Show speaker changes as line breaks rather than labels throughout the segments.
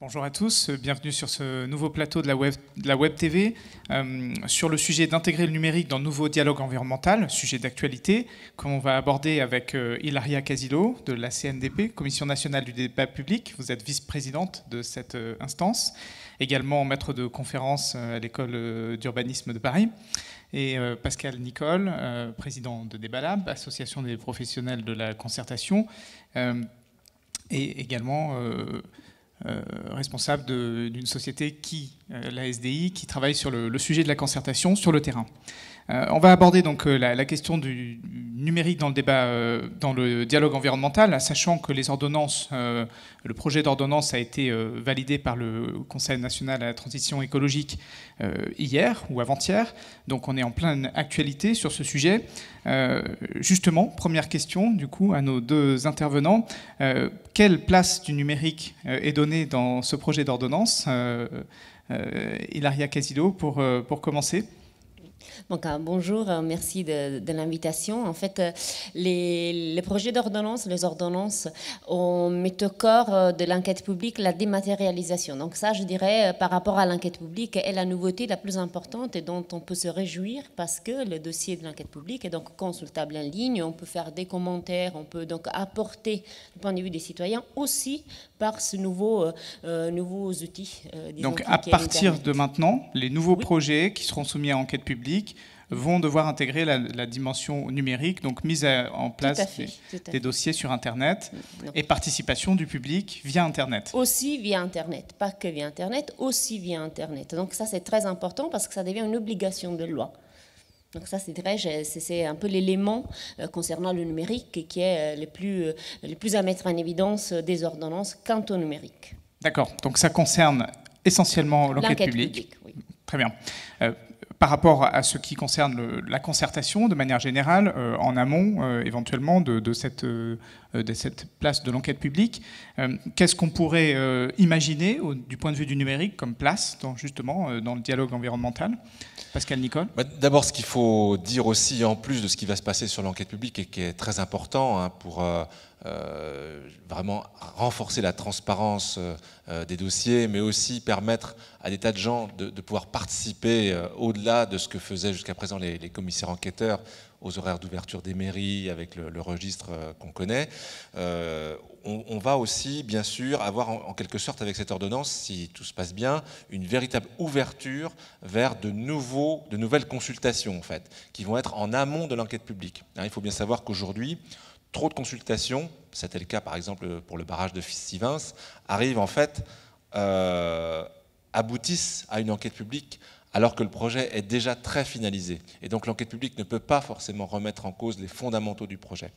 Bonjour à tous, bienvenue sur ce nouveau plateau de la Web, TV euh, sur le sujet d'intégrer le numérique dans le nouveau dialogue environnemental, sujet d'actualité qu'on va aborder avec euh, Ilaria Hilaria Casilo de la CNDP, Commission nationale du débat public. Vous êtes vice-présidente de cette euh, instance, également maître de conférence à l'école d'urbanisme de Paris. Et Pascal Nicole, président de Débat association des professionnels de la concertation, et également euh, responsable d'une société qui euh, la SDI, qui travaille sur le, sujet de la concertation sur le terrain. Euh, on va aborder donc euh, la, question du numérique dans le débat, dans le dialogue environnemental, sachant que les ordonnances, le projet d'ordonnance a été validé par le Conseil national à la transition écologique hier ou avant-hier, donc on est en pleine actualité sur ce sujet. justement, première question du coup à nos deux intervenants quelle place du numérique est donnée dans ce projet d'ordonnance euh, Ilaria Casido pour, euh, pour commencer.
Donc, euh, bonjour, merci de, l'invitation. En fait, les, projets d'ordonnance, les ordonnances, on met au corps de l'enquête publique la dématérialisation. Donc ça, je dirais, par rapport à l'enquête publique, est la nouveauté la plus importante et dont on peut se réjouir parce que le dossier de l'enquête publique est donc consultable en ligne, on peut faire des commentaires, on peut donc apporter, du point de vue des citoyens, aussi par ces euh, euh, nouveaux, outils. Euh, donc à partir
de maintenant, les nouveaux projets qui seront soumis à enquête publique vont devoir intégrer la, dimension numérique, donc mise en place des, dossiers sur Internet et participation du public via Internet.
Aussi via Internet, pas que via Internet, aussi via Internet. Donc ça c'est très important parce que ça devient une obligation de loi. Donc ça, c'est vrai, c'est un peu l'élément euh, concernant le numérique qui est euh, euh, le plus, à mettre en évidence des ordonnances quant au numérique.
D'accord, donc ça concerne essentiellement l'enquête publique. Très bien par rapport à ce qui concerne la concertation de manière générale, euh, en amont euh, éventuellement euh, de, cette, place de l'enquête publique, qu'est-ce qu'on pourrait imaginer du point de vue du numérique comme place dans, justement dans le dialogue environnemental
Pascal Nicole bah, D'abord, ce qu'il faut dire aussi en plus de ce qui va se passer sur l'enquête publique et qui est très important hein, pour euh, vraiment renforcer la transparence euh, euh, des dossiers, mais aussi permettre à des tas de gens de, pouvoir participer au-delà de ce que faisaient jusqu'à présent les, commissaires enquêteurs aux horaires d'ouverture des mairies, avec le, registre qu'on connaît. On, va aussi, bien sûr, avoir en, quelque sorte, avec cette ordonnance, si tout se passe bien, une véritable ouverture vers de, nouveaux, de nouvelles consultations, en fait, qui vont être en amont de l'enquête publique. Hein, il faut bien savoir qu'aujourd'hui, trop de consultations, c'était le cas par exemple pour le barrage de Sivins, arrivent en fait, euh, aboutissent à une enquête publique alors que le projet est déjà très finalisé. Et donc l'enquête publique ne peut pas forcément remettre en cause les fondamentaux du projet.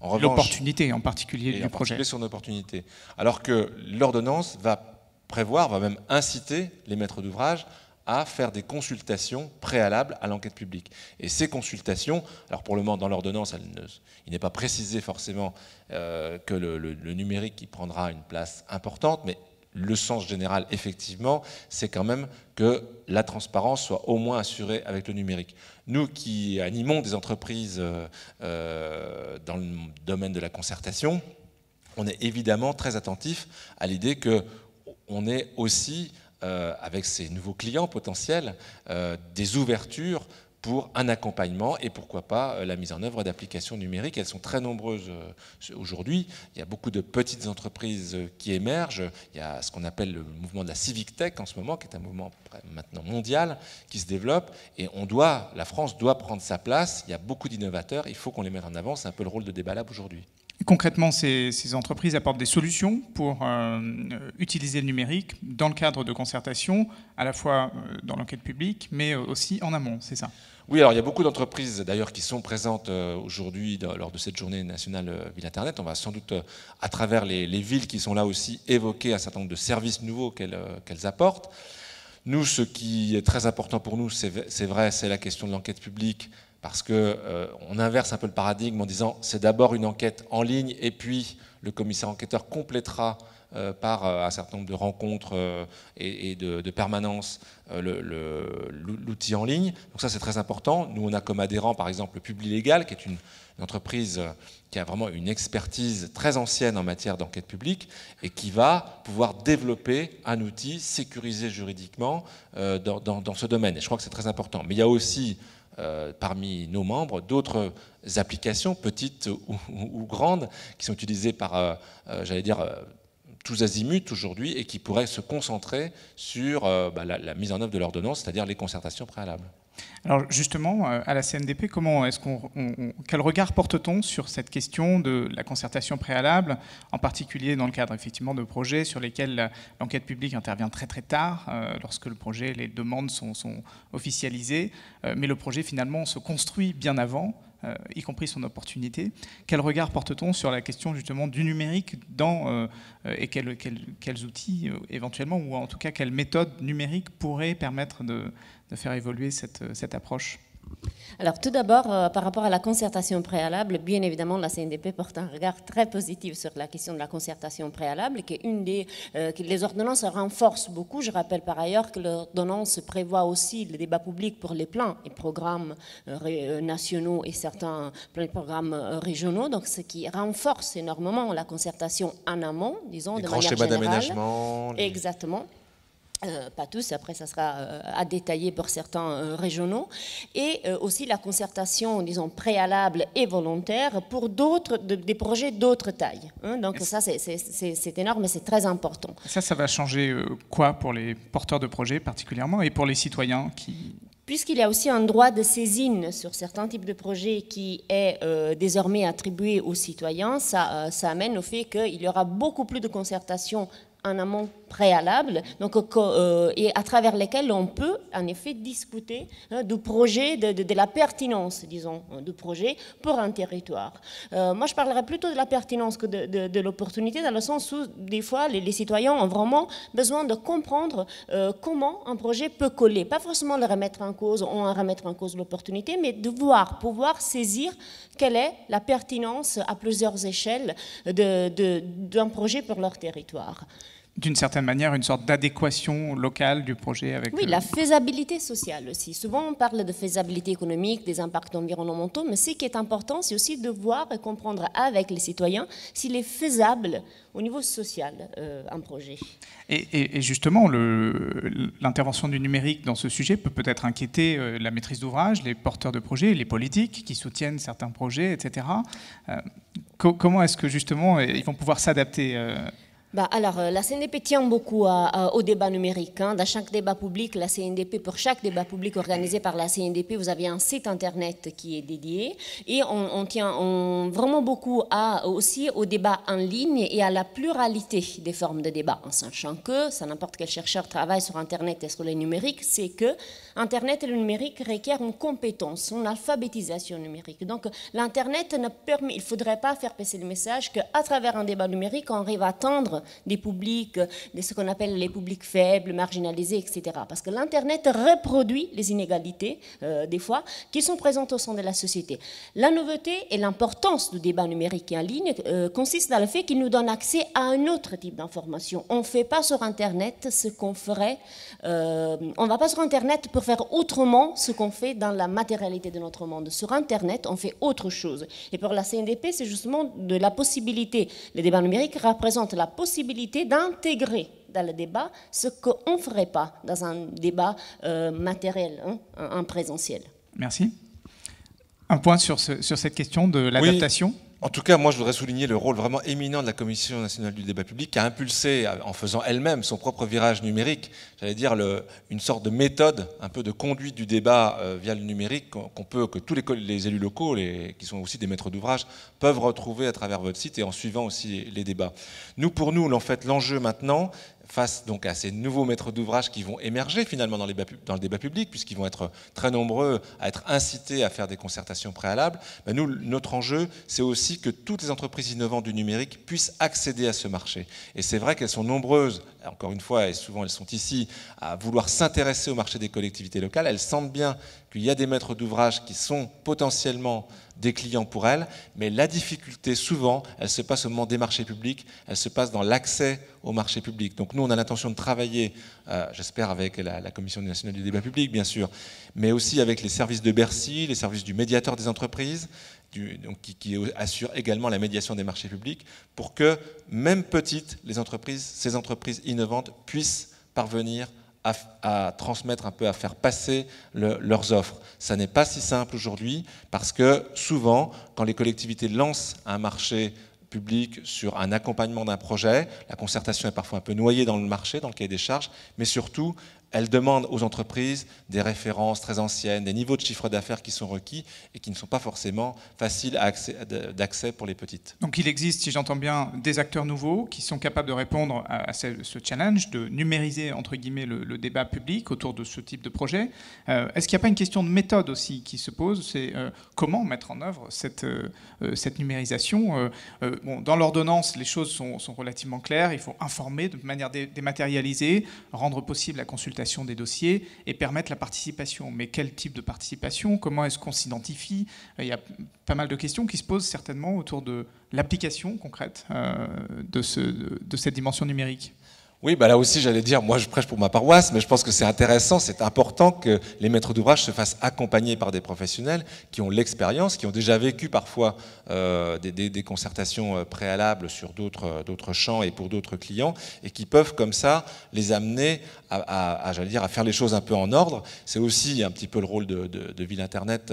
L'opportunité
en particulier du projet.
Particulier Alors que l'ordonnance va prévoir, va même inciter les maîtres d'ouvrage à faire des consultations préalables à l'enquête publique. Et ces consultations, alors pour le moment dans l'ordonnance, ne, il n'est pas précisé forcément euh, que le, numérique y prendra une place importante, mais le sens général, effectivement, c'est quand même que la transparence soit au moins assurée avec le numérique. Nous qui animons des entreprises euh, euh, dans le domaine de la concertation, on est évidemment très attentif à l'idée que on est aussi euh, avec ses nouveaux clients potentiels, euh, des ouvertures pour un accompagnement et pourquoi pas euh, la mise en œuvre d'applications numériques. Elles sont très nombreuses aujourd'hui. Il y a beaucoup de petites entreprises qui émergent. Il y a ce qu'on appelle le mouvement de la civic tech en ce moment, qui est un mouvement maintenant mondial, qui se développe. Et on doit, la France doit prendre sa place. Il y a beaucoup d'innovateurs. Il faut qu'on les mette en avant. C'est un peu le rôle de Débalab aujourd'hui.
Concrètement, ces, entreprises apportent des solutions pour euh, euh, utiliser le numérique dans le cadre de concertation, à la fois euh, dans l'enquête publique, mais aussi en amont, c'est ça
Oui, alors il y a beaucoup d'entreprises d'ailleurs qui sont présentes aujourd'hui lors de cette journée nationale Ville Internet. On va sans doute, à travers les, villes qui sont là aussi, évoquer un certain nombre de services nouveaux qu'elles apportent. Nous, ce qui est très important pour nous, c'est vrai, c'est la question de l'enquête publique parce qu'on euh, inverse un peu le paradigme en disant c'est d'abord une enquête en ligne et puis le commissaire enquêteur complétera euh, par euh, un certain nombre de rencontres et, de, de permanences l'outil en ligne. Donc ça c'est très important. Nous on a comme adhérent par exemple le Publi Légal qui est une, entreprise qui a vraiment une expertise très ancienne en matière d'enquête publique et qui va pouvoir développer un outil sécurisé juridiquement dans, dans, ce domaine. Et je crois que c'est très important. Mais il y a aussi euh, parmi nos membres d'autres applications, petites ou, grandes, qui sont utilisées par, euh, euh, j'allais dire, tous azimuts aujourd'hui et qui pourraient se concentrer sur bah, la, la mise en œuvre de l'ordonnance, c'est-à-dire les concertations préalables.
Alors justement, euh, à la CNDP, comment est-ce qu'on, quel regard porte-t-on sur cette question de la concertation préalable, en particulier dans le cadre effectivement de projets sur lesquels l'enquête publique intervient très très tard, euh, lorsque le projet, les demandes sont, officialisées, euh, mais le projet finalement se construit bien avant, y compris son opportunité. Quel regard porte-t-on sur la question justement du numérique dans, et quels outils éventuellement, ou en tout cas quelles méthodes numériques pourraient permettre de, de faire évoluer euh, cette, approche
alors tout d'abord, euh, par rapport à la concertation préalable, bien évidemment, la CNDP porte un regard très positif sur la question de la concertation préalable, qui est une des... Euh, que les ordonnances renforcent beaucoup. Je rappelle par ailleurs que l'ordonnance prévoit aussi le débat public pour les plans et programmes nationaux et certains plans et programmes régionaux, donc ce qui renforce énormément la concertation en amont, disons, de manière générale. Exactement. Euh, pas tous, après ça sera euh, à détailler pour certains euh, régionaux, et aussi la concertation, disons, préalable et volontaire pour des projets d'autres tailles. Hein. donc ça, c'est énorme et c'est très important.
Ça, ça va changer quoi pour les porteurs de projets particulièrement et pour les citoyens qui,
puisqu'il y a aussi un droit de saisine sur certains types de projets qui est désormais attribué aux citoyens, ça, ça, amène au fait qu'il y aura beaucoup plus de concertation en amont préalable, donc, euh, et à travers lesquels on peut en effet discuter hein, du projet, de, la pertinence, disons, hein, du projet pour un territoire. Euh, moi, je parlerais plutôt de la pertinence que de, l'opportunité, dans le sens où, des fois, les, citoyens ont vraiment besoin de comprendre euh, comment un projet peut coller. Pas forcément le remettre en cause, ou en remettre en cause l'opportunité, mais de voir, pouvoir saisir quelle est la pertinence à plusieurs échelles d'un projet pour leur territoire
d'une certaine manière une sorte d'adéquation locale du projet avec... Oui, euh, la
faisabilité sociale aussi. Souvent on parle de faisabilité économique, des impacts environnementaux, mais ce qui est important, c'est aussi de voir et comprendre avec les citoyens s'il est faisable au niveau social euh, un projet.
Et, justement, l'intervention du numérique dans ce sujet peut peut-être inquiéter euh, la maîtrise d'ouvrage, les porteurs de projets, les politiques qui soutiennent certains projets, etc. comment est-ce que justement ils vont pouvoir s'adapter
bah alors, euh, la CNDP tient beaucoup au débat numérique. Hein. Dans chaque débat public, la CNDP, pour chaque débat public organisé par la CNDP, vous avez un site internet qui est dédié. Et on, tient vraiment beaucoup à, aussi au débat en ligne et à la pluralité des formes de débat, en sachant que, ça n'importe quel chercheur travaille sur internet et sur le numérique, c'est que internet et le numérique requièrent une compétence, une alphabétisation numérique. Donc, l'internet ne permet, il faudrait pas faire passer le message qu'à travers un débat numérique, on arrive à tendre des publics, de ce qu'on appelle les publics faibles, marginalisés, etc. Parce que l'Internet reproduit les inégalités, euh, des fois, qui sont présentes au sein de la société. La nouveauté et l'importance du débat numérique en ligne euh, consiste dans le fait qu'il nous donne accès à un autre type d'information. On ne fait pas sur Internet ce qu'on ferait, euh, on ne va pas sur Internet pour faire autrement ce qu'on fait dans la matérialité de notre monde. Sur Internet, on fait autre chose. Et pour la CNDP, c'est justement de la possibilité. Le débat numérique représente la possibilité d'intégrer dans le débat ce qu'on ne ferait pas dans un débat euh, matériel, hein, en présentiel.
Merci. Un point sur, sur cette question de l'adaptation
en tout cas, moi, je voudrais souligner le rôle vraiment éminent de la Commission nationale du débat public qui a impulsé, en faisant elle-même son propre virage numérique, j'allais dire une sorte de méthode, un peu de conduite du débat euh, via le numérique qu'on peut, que tous les, élus locaux, qui sont aussi des maîtres d'ouvrage, peuvent retrouver à travers votre site et en suivant aussi les débats. Nous, pour nous, fait, l'enjeu maintenant, face donc à ces nouveaux maîtres d'ouvrage qui vont émerger finalement dans, le débat public, puisqu'ils vont être très nombreux à être incités à faire des concertations préalables, ben nous, notre enjeu, c'est aussi que toutes les entreprises innovantes du numérique puissent accéder à ce marché. Et c'est vrai qu'elles sont nombreuses, encore une fois, et souvent elles sont ici, à vouloir s'intéresser au marché des collectivités locales. Elles sentent bien qu'il y a des maîtres d'ouvrage qui sont potentiellement des clients pour elles, mais la difficulté, souvent, elle se passe au moment des marchés publics, elle se passe dans l'accès au marché public. Donc nous, on a l'intention de travailler, euh, j'espère, avec la, Commission nationale du débat public, bien sûr, mais aussi avec les services de Bercy, les services du médiateur des entreprises, qui, assure également la médiation des marchés publics, pour que, même petites, entreprises, ces entreprises innovantes puissent parvenir à, transmettre un peu, à faire passer leurs offres. Ça n'est pas si simple aujourd'hui, parce que souvent, quand les collectivités lancent un marché public sur un accompagnement d'un projet. La concertation est parfois un peu noyée dans le marché, dans le cahier des charges, mais surtout, elle demande aux entreprises des références très anciennes, des niveaux de chiffre d'affaires qui sont requis et qui ne sont pas forcément faciles d'accès pour les petites.
Donc il existe, si j'entends bien, des acteurs nouveaux qui sont capables de répondre à, ce, challenge, de numériser entre guillemets le, débat public autour de ce type de projet. Euh, est-ce qu'il n'y a pas une question de méthode aussi qui se pose C'est euh, comment mettre en œuvre cette, euh, cette numérisation bon, Dans l'ordonnance, les choses sont, sont, relativement claires. Il faut informer de manière dématérialisée, rendre possible la consultation des dossiers et permettre la participation. Mais quel type de participation Comment est-ce qu'on s'identifie Il y a pas mal de questions qui se posent certainement autour de l'application concrète euh, de cette dimension numérique.
Oui, bah là aussi, j'allais dire, moi je prêche pour ma paroisse, mais je pense que c'est intéressant, c'est important que les maîtres d'ouvrage se fassent accompagner par des professionnels qui ont l'expérience, qui ont déjà vécu parfois euh, des, concertations euh, préalables sur euh, d'autres champs et pour d'autres clients, et qui peuvent comme ça les amener à, j'allais dire, à faire les choses un peu en ordre. C'est aussi un petit peu le rôle de, Ville Internet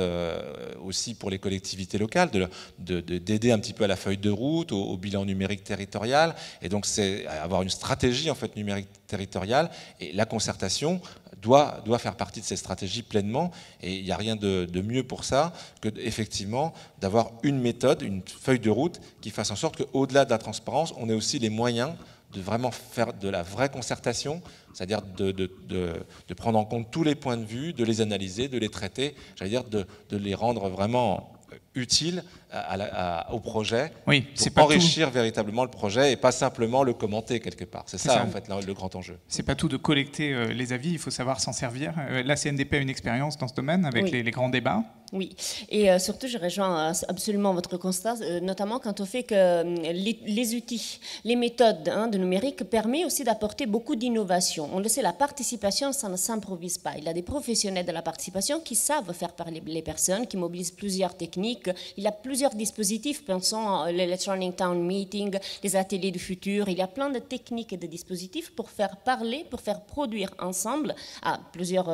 aussi pour les collectivités locales, d'aider un petit peu à la feuille de route, au, bilan numérique territorial, et donc c'est avoir une stratégie en fait numérique territoriale. Et la concertation doit, doit faire partie de ces stratégies pleinement. Et il n'y a rien de, de, mieux pour ça que effectivement d'avoir une méthode, une feuille de route qui fasse en sorte qu'au-delà de la transparence, on ait aussi les moyens de vraiment faire de la vraie concertation, c'est-à-dire de, de, de, prendre en compte tous les points de vue, de les analyser, de les traiter, à dire de, les rendre vraiment euh, utile au projet, pour enrichir véritablement le projet et pas simplement le commenter quelque part. C'est ça, en fait le, grand enjeu.
C'est pas tout de collecter euh, les avis, il faut savoir s'en servir. Euh, la CNDP a une expérience dans ce domaine avec les, grands débats
oui. Et euh, surtout, je rejoins euh, absolument votre constat, euh, notamment quant au fait que les, outils, les méthodes hein, de numérique permettent aussi d'apporter beaucoup d'innovation. On le sait, la participation, ça ne s'improvise pas. Il y a des professionnels de la participation qui savent faire parler les personnes, qui mobilisent plusieurs techniques. Il y a plusieurs dispositifs, pensons à l'Electronic Town Meeting, les ateliers du futur. Il y a plein de techniques et de dispositifs pour faire parler, pour faire produire ensemble à plusieurs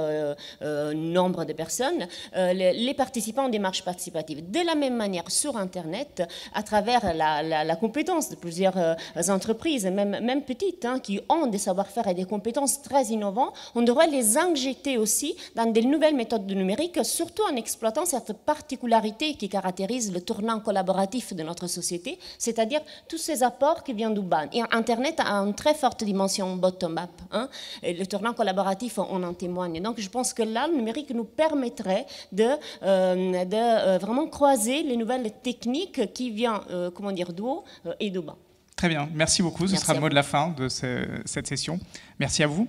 nombres de personnes les, les participants en démarches participatives. De la même manière, sur Internet, à travers la, la, compétence de plusieurs euh, entreprises, même, même petites, hein, qui ont des savoir-faire et des compétences très innovants, on devrait les injecter aussi dans des nouvelles méthodes de numérique, surtout en exploitant cette particularité qui caractérise le tournant collaboratif de notre société, c'est-à-dire tous ces apports qui viennent d'Uban. Et Internet a une très forte dimension bottom-up. Hein, le tournant collaboratif, on en témoigne. Donc je pense que là, le numérique nous permettrait de... Euh, euh, de euh, vraiment croiser les nouvelles techniques qui viennent euh, comment dire, d'où et de bas.
Très bien, merci beaucoup. Ce sera le mot de la fin de cette session. Merci à vous.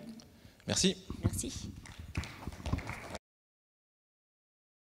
Merci. Merci.